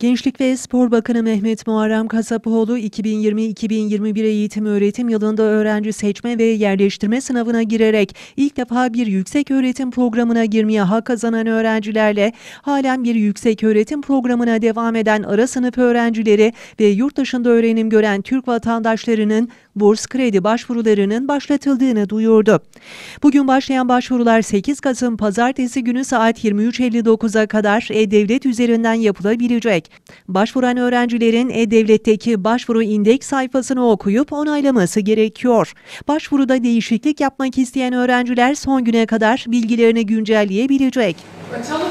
Gençlik ve Spor Bakanı Mehmet Muharrem Kasapoğlu 2020-2021 eğitim öğretim yılında öğrenci seçme ve yerleştirme sınavına girerek ilk defa bir yüksek öğretim programına girmeye hak kazanan öğrencilerle halen bir yüksek öğretim programına devam eden ara sınıf öğrencileri ve yurt dışında öğrenim gören Türk vatandaşlarının burs kredi başvurularının başlatıldığını duyurdu. Bugün başlayan başvurular 8 Kasım Pazartesi günü saat 23.59'a kadar e-devlet üzerinden yapılabilecek. Başvuran öğrencilerin E-Devlet'teki başvuru indeks sayfasını okuyup onaylaması gerekiyor. Başvuruda değişiklik yapmak isteyen öğrenciler son güne kadar bilgilerini güncelleyebilecek. Açalım.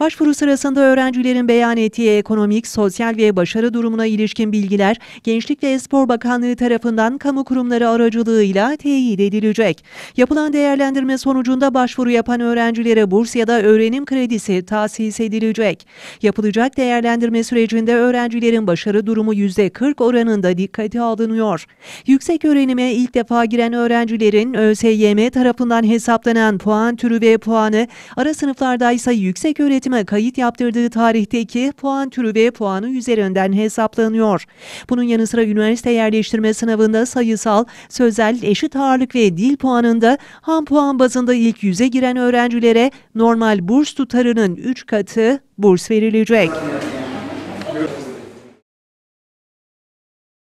Başvuru sırasında öğrencilerin beyan ettiği ekonomik, sosyal ve başarı durumuna ilişkin bilgiler Gençlik ve Spor Bakanlığı tarafından kamu kurumları aracılığıyla teyit edilecek. Yapılan değerlendirme sonucunda başvuru yapan öğrencilere burs ya da öğrenim kredisi tahsis edilecek. Yapılacak değerlendirme sürecinde öğrencilerin başarı durumu %40 oranında dikkate alınıyor. Yüksek öğrenime ilk defa giren öğrencilerin ÖSYM tarafından hesaplanan puan türü ve puanı, ara sınıflarda ise yüksek öğretim öğretime kayıt yaptırdığı tarihteki puan türü ve puanı üzerinden hesaplanıyor. Bunun yanı sıra üniversite yerleştirme sınavında sayısal, sözel, eşit ağırlık ve dil puanında ham puan bazında ilk yüze giren öğrencilere normal burs tutarının 3 katı burs verilecek.